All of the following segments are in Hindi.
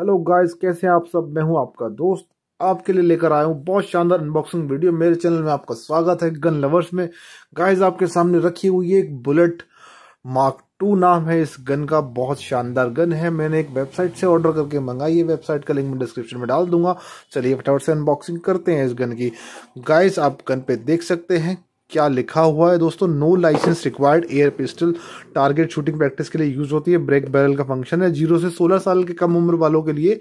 हेलो गाइस कैसे हैं आप सब मैं हूं आपका दोस्त आपके लिए लेकर आया हूं बहुत शानदार अनबॉक्सिंग वीडियो मेरे चैनल में आपका स्वागत है गन लवर्स में गाइस आपके सामने रखी हुई है एक बुलेट मार्क टू नाम है इस गन का बहुत शानदार गन है मैंने एक वेबसाइट से ऑर्डर करके मंगाई है वेबसाइट का लिंक मैं डिस्क्रिप्शन में डाल दूंगा चलिए फटाफट से अनबॉक्सिंग करते हैं इस गन की गाइस आप गन पे देख सकते हैं क्या लिखा हुआ है दोस्तों no licence required air pistol target shooting practice के लिए यूज होती है ब्रेक बैरल का फंक्शन है जीरो से सोलह साल के कम उम्र वालों के लिए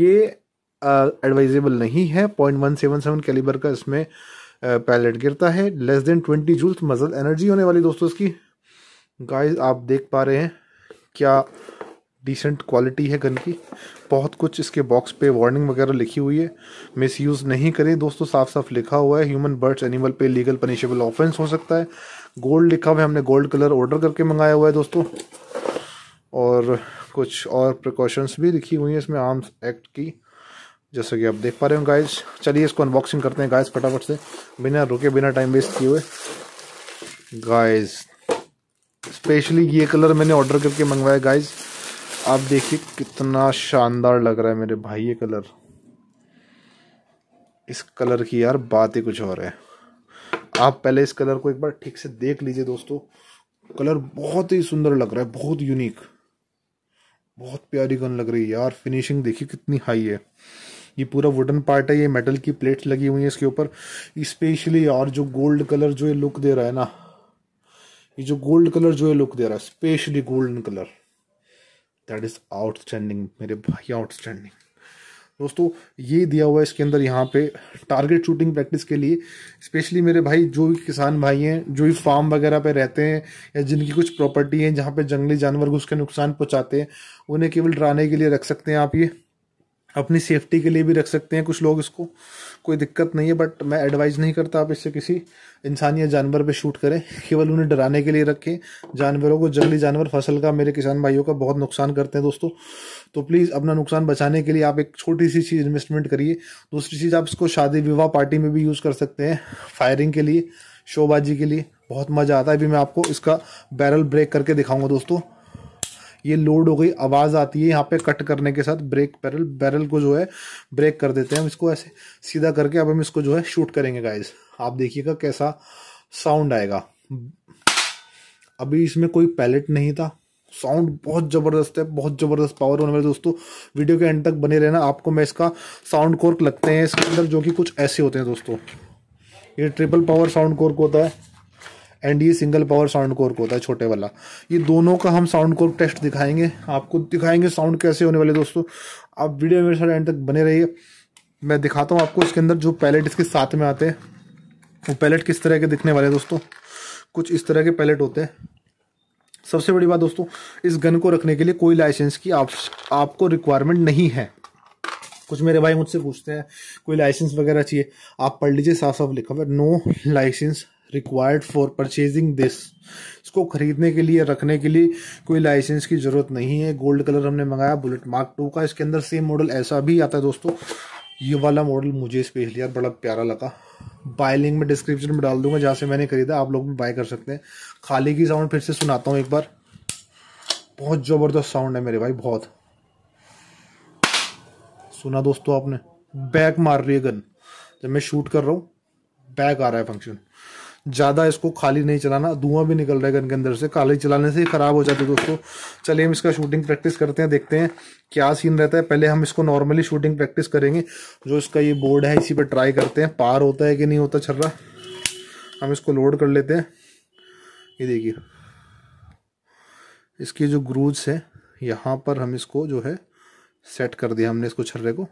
ये एडवाइजेबल uh, नहीं है point one seven seven calibre का इसमें पैलेट uh, गिरता है less than twenty joules muzzle energy होने वाली दोस्तों इसकी गाइस आप देख पा रहे हैं क्या डिसेंट क्वालिटी है गन की बहुत कुछ इसके बॉक्स पे वार्निंग वगैरह लिखी हुई है मिस यूज़ नहीं करें दोस्तों साफ साफ लिखा हुआ है ह्यूमन बर्ड्स एनिमल पे लीगल पनिशेबल ऑफेंस हो सकता है गोल्ड लिखा हुआ है हमने गोल्ड कलर ऑर्डर करके मंगाया हुआ है दोस्तों और कुछ और प्रिकॉशंस भी लिखी हुई है इसमें आर्म्स एक्ट की जैसा कि आप देख पा रहे हो गाइज चलिए इसको अनबॉक्सिंग करते हैं गाइज फटाफट से बिना रुके बिना टाइम वेस्ट किए हुए गाइज स्पेशली ये कलर मैंने ऑर्डर करके मंगवाया गाइज आप देखिए कितना शानदार लग रहा है मेरे भाई ये कलर इस कलर की यार बात ही कुछ और है आप पहले इस कलर को एक बार ठीक से देख लीजिए दोस्तों कलर बहुत ही सुंदर लग रहा है बहुत यूनिक बहुत प्यारी गन लग रही है यार फिनिशिंग देखिए कितनी हाई है ये पूरा वुडन पार्ट है ये मेटल की प्लेट्स लगी हुई है इसके ऊपर स्पेशली यार जो गोल्ड कलर जो ये लुक दे रहा है ना ये जो गोल्ड कलर जो ये लुक दे रहा है specially golden colour that is outstanding मेरे भाई आउटस्टैंडिंग दोस्तों ये दिया हुआ है इसके अंदर यहाँ पे टारगेट शूटिंग प्रैक्टिस के लिए स्पेशली मेरे भाई जो भी किसान भाई हैं जो भी फार्म वगैरह पे रहते हैं या जिनकी कुछ प्रॉपर्टी है जहाँ पे जंगली जानवर घुस के नुकसान पहुँचाते हैं उन्हें केवल डराने के लिए रख सकते हैं आप ये अपनी सेफ्टी के लिए भी रख सकते हैं कुछ लोग इसको कोई दिक्कत नहीं है बट मैं एडवाइज़ नहीं करता आप इससे किसी इंसान या जानवर पे शूट करें केवल उन्हें डराने के लिए रखें जानवरों को जंगली जानवर फसल का मेरे किसान भाइयों का बहुत नुकसान करते हैं दोस्तों तो प्लीज़ अपना नुकसान बचाने के लिए आप एक छोटी सी चीज़ इन्वेस्टमेंट करिए दूसरी चीज़ आप इसको शादी विवाह पार्टी में भी यूज़ कर सकते हैं फायरिंग के लिए शोबाजी के लिए बहुत मज़ा आता है अभी मैं आपको इसका बैरल ब्रेक करके दिखाऊंगा दोस्तों ये लोड हो गई आवाज़ आती है यहाँ पे कट करने के साथ ब्रेक बैरल बैरल को जो है ब्रेक कर देते हैं हम इसको ऐसे सीधा करके अब हम इसको जो है शूट करेंगे गाइज आप देखिएगा कैसा साउंड आएगा अभी इसमें कोई पैलेट नहीं था साउंड बहुत ज़बरदस्त है बहुत ज़बरदस्त पावर होने वाले दोस्तों वीडियो के एंड तक बने रहना आपको मैं इसका साउंड कोर्क लगते हैं इसके अंदर जो कि कुछ ऐसे होते हैं दोस्तों ये ट्रिपल पावर साउंड कोर्क होता है एंड ये सिंगल पावर साउंड कोर्क होता है छोटे वाला ये दोनों का हम साउंड कोर्क टेस्ट दिखाएंगे आपको दिखाएंगे साउंड कैसे होने वाले दोस्तों आप वीडियो मेरे साथ एंड तक बने रहिए मैं दिखाता हूँ आपको इसके अंदर जो पैलेट इसके साथ में आते हैं वो पैलेट किस तरह के दिखने वाले दोस्तों कुछ इस तरह के पैलेट होते हैं सबसे बड़ी बात दोस्तों इस गन को रखने के लिए कोई लाइसेंस की आप, आपको रिक्वायरमेंट नहीं है कुछ मेरे भाई मुझसे पूछते हैं कोई लाइसेंस वगैरह चाहिए आप पढ़ लीजिए साफ साफ लिखा हुआ no licence required for purchasing this इसको खरीदने के लिए रखने के लिए कोई लाइसेंस की ज़रूरत नहीं है गोल्ड कलर हमने मंगाया बुलेट मार्क टू का इसके अंदर सेम मॉडल ऐसा भी आता है दोस्तों ये वाला मॉडल मुझे स्पेशली यार बड़ा प्यारा लगा बाय लिंक में डिस्क्रिप्शन में डाल दूंगा जहाँ से मैंने खरीदा आप लोग भी बाय कर सकते हैं खाली की साउंड फिर से सुनाता हूँ एक बार बहुत ज़बरदस्त साउंड है मेरे भाई बहुत सुना दोस्तों आपने बैक मार रही है गन जब मैं शूट कर रहा हूँ बैक आ रहा है फंक्शन ज़्यादा इसको खाली नहीं चलाना धुआं भी निकल रहा है गन के अंदर से खाली चलाने से ही ख़राब हो जाते दोस्तों चलिए हम इसका शूटिंग प्रैक्टिस करते हैं देखते हैं क्या सीन रहता है पहले हम इसको नॉर्मली शूटिंग प्रैक्टिस करेंगे जो इसका ये बोर्ड है इसी पर ट्राई करते हैं पार होता है कि नहीं होता छर्रा हम इसको लोड कर लेते हैं ये देखिए इसकी जो ग्रूज है यहाँ पर हम इसको जो है सेट कर दिया हमने इसको छर्रे को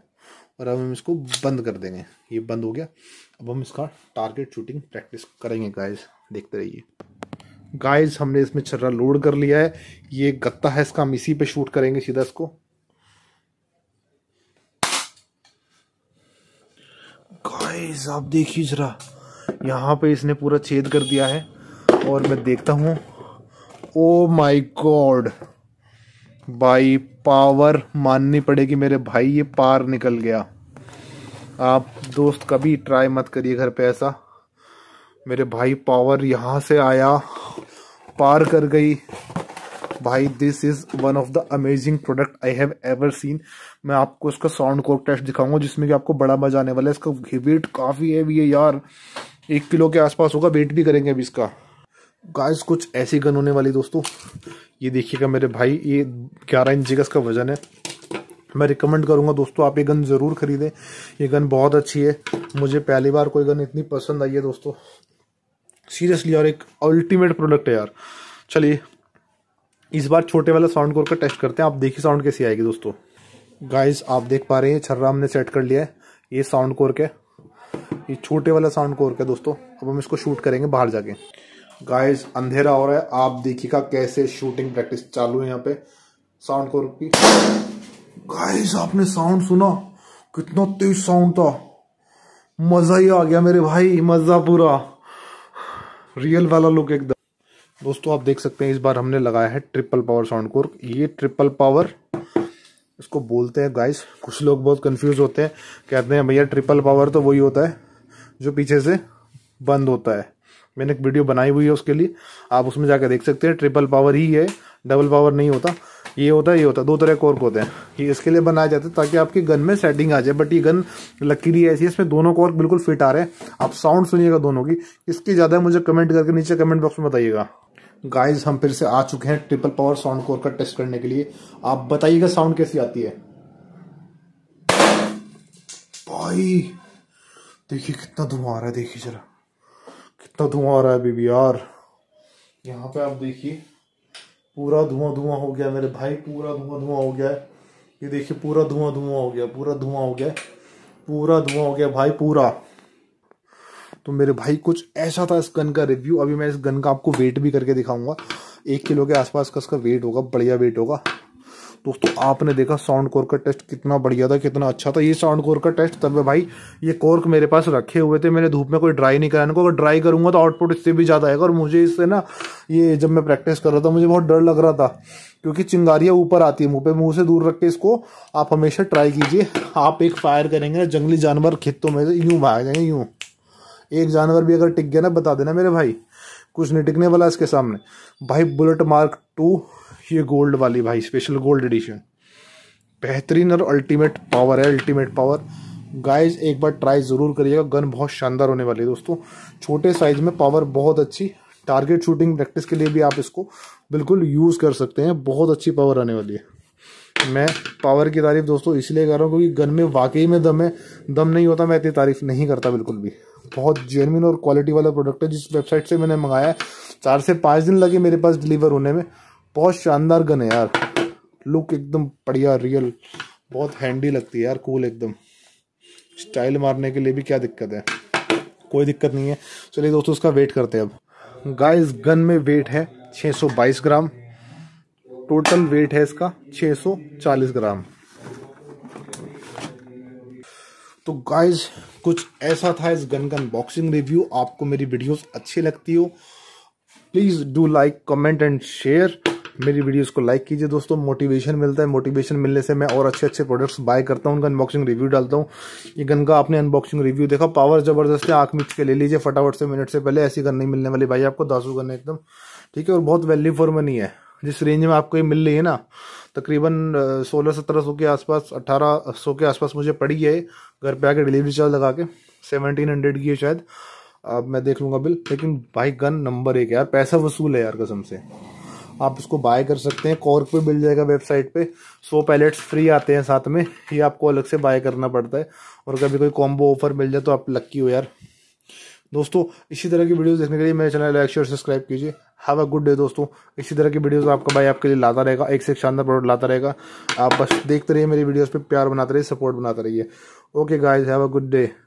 और अब हम इसको बंद कर देंगे ये बंद हो गया अब हम इसका टारगेट शूटिंग प्रैक्टिस करेंगे गाइस देखते रहिए गाइस हमने इसमें छर्रा लोड कर लिया है ये गत्ता है इसका हम इसी पे शूट करेंगे सीधा इसको गाइस आप देखिए जरा यहाँ पे इसने पूरा छेद कर दिया है और मैं देखता हूँ ओ माई गॉड भाई पावर माननी पड़ेगी मेरे भाई ये पार निकल गया आप दोस्त कभी ट्राई मत करिए घर पे ऐसा मेरे भाई पावर यहाँ से आया पार कर गई भाई this is one of the amazing product I have ever seen मैं आपको इसका साउंड कोर टेस्ट दिखाऊंगा जिसमें कि आपको बड़ा मजा आने वाला है इसका वेट काफ़ी है भी है यार एक किलो के आसपास होगा वेट भी करेंगे अभी इसका गाइस कुछ ऐसी गन होने वाली दोस्तों ये देखिएगा मेरे भाई ये ग्यारह इंची का इसका वजन है मैं रिकमेंड करूंगा दोस्तों आप ये गन ज़रूर खरीदें ये गन बहुत अच्छी है मुझे पहली बार कोई गन इतनी पसंद आई है दोस्तों सीरियसली यार एक अल्टीमेट प्रोडक्ट है यार चलिए इस बार छोटे वाला साउंड कोर का टेस्ट करते हैं आप देखिए साउंड कैसी आएगी दोस्तों गाइस आप देख पा रहे हैं छर्रा हमने सेट कर लिया है ये साउंड कोर के ये छोटे वाला साउंड कोर के दोस्तों अब हम इसको शूट करेंगे बाहर जाके गाइस अंधेरा हो रहा है आप देखिएगा कैसे शूटिंग प्रैक्टिस चालू है यहाँ पे साउंड को रुकी गाइस आपने साउंड सुना कितना तेज साउंड था मज़ा ही आ गया मेरे भाई मज़ा पूरा रियल वाला लुक एकदम दोस्तों आप देख सकते हैं इस बार हमने लगाया है ट्रिपल पावर साउंड कोर्क ये ट्रिपल पावर इसको बोलते हैं गाइस कुछ लोग बहुत कंफ्यूज होते हैं कहते हैं भैया ट्रिपल पावर तो वही होता है जो पीछे से बंद होता है मैंने एक वीडियो बनाई हुई है उसके लिए आप उसमें जाकर देख सकते हैं ट्रिपल पावर ही है डबल पावर नहीं होता ये होता है ये होता है दो तरह के कॉर्क होते हैं ये इसके लिए बनाया जाता है ताकि आपकी गन में सेटिंग आ जाए बट ये गन लकीरी ऐसी है इसमें दोनों कॉर्क बिल्कुल फिट आ रहे हैं आप साउंड सुनिएगा दोनों की इसकी ज़्यादा मुझे कमेंट करके नीचे कमेंट बॉक्स में बताइएगा गाइज हम फिर से आ चुके हैं ट्रिपल पावर साउंड कोर का टेस्ट करने के लिए आप बताइएगा साउंड कैसी आती है भाई देखिए कितना धुआं आ रहा है देखिए जरा कितना धुआं आ रहा है बीबी यार यहाँ पे आप देखिए पूरा धुआं धुआं हो गया मेरे भाई पूरा धुआं धुआं हो गया है ये देखिए पूरा धुआं धुआं हो गया पूरा धुआं हो गया पूरा धुआं हो गया भाई पूरा तो मेरे भाई कुछ ऐसा था इस गन का रिव्यू अभी मैं इस गन का आपको वेट भी करके दिखाऊंगा एक किलो के आसपास का इसका वेट होगा बढ़िया वेट होगा दोस्तों आपने देखा साउंड कोर का टेस्ट कितना बढ़िया था कितना अच्छा था ये साउंड कोर का टेस्ट तब भाई ये कोर्क मेरे पास रखे हुए थे मैंने धूप में कोई ड्राई नहीं कराने को अगर ड्राई करूंगा तो आउटपुट इससे भी ज़्यादा आएगा और मुझे इससे ना ये जब मैं प्रैक्टिस कर रहा था मुझे बहुत डर लग रहा था क्योंकि चिंगारियां ऊपर आती है मुँह पे मुँह से दूर रख के इसको आप हमेशा ट्राई कीजिए आप एक फायर करेंगे ना जंगली जानवर खेतों में यूं भाग जाएंगे यूं एक जानवर भी अगर टिक गया ना बता देना मेरे भाई कुछ नहीं टिकने वाला इसके सामने भाई बुलेट मार्क टू ये गोल्ड वाली भाई स्पेशल गोल्ड एडिशन बेहतरीन और अल्टीमेट पावर है अल्टीमेट पावर गाइस एक बार ट्राई ज़रूर करिएगा गन बहुत शानदार होने वाली है दोस्तों छोटे साइज में पावर बहुत अच्छी टारगेट शूटिंग प्रैक्टिस के लिए भी आप इसको बिल्कुल यूज़ कर सकते हैं बहुत अच्छी पावर आने वाली है मैं पावर की तारीफ दोस्तों इसलिए कर रहा हूँ क्योंकि गन में वाकई में दम है दम नहीं होता मैं इतनी तारीफ नहीं करता बिल्कुल भी बहुत जेनविन और क्वालिटी वाला प्रोडक्ट है जिस वेबसाइट से मैंने मंगाया है चार से पाँच दिन लगे मेरे पास डिलीवर होने में बहुत शानदार गन है यार लुक एकदम बढ़िया रियल बहुत हैंडी लगती है यार कूल एकदम स्टाइल मारने के लिए भी क्या दिक्कत है कोई दिक्कत नहीं है चलिए दोस्तों उसका वेट करते हैं अब गाइस गन में वेट है 622 ग्राम टोटल वेट है इसका 640 ग्राम तो गाइस कुछ ऐसा था इस गन का अनबॉक्सिंग रिव्यू आपको मेरी वीडियोस अच्छी लगती हो please do like comment and share मेरी वीडियोस को लाइक कीजिए दोस्तों मोटिवेशन मिलता है मोटिवेशन मिलने से मैं और अच्छे अच्छे प्रोडक्ट्स बाय करता हूँ उनका अनबॉक्सिंग रिव्यू डालता हूँ ये गन का आपने अनबॉक्सिंग रिव्यू देखा पावर जबरदस्त है आंख मिच के ले लीजिए फटाफट से मिनट से पहले ऐसी गन नहीं मिलने वाली भाई आपको दासू गन एकदम ठीक है और बहुत वैल्यू फॉर मनी है जिस रेंज में आपको ये मिल रही है ना तकरीबन सोलह सत्रह सौ के आसपास अट्ठारह सौ के आसपास मुझे पड़ी है घर पे आके डिलीवरी चार्ज लगा के सेवनटीन हंड्रेड की है शायद अब मैं देख लूँगा बिल लेकिन भाई गन नंबर एक यार पैसा वसूल है यार कसम से आप इसको बाय कर सकते हैं कॉर्क पे मिल जाएगा वेबसाइट पे सो पैलेट्स फ्री आते हैं साथ में ये आपको अलग से बाय करना पड़ता है और कभी कोई कॉम्बो ऑफर मिल जाए तो आप लक्की हो यार दोस्तों इसी तरह की वीडियोस देखने के लिए मेरे चैनल लाइक शेयर सब्सक्राइब कीजिए हैव अ गुड डे दोस्तों इसी तरह की वीडियोस आपका भाई आपके लिए लाता रहेगा एक से एक शानदार प्रोडक्ट लाता रहेगा आप बस देखते रहिए मेरी वीडियोस पे प्यार बनाते रहिए सपोर्ट बनाते रहिए okay guys have a good day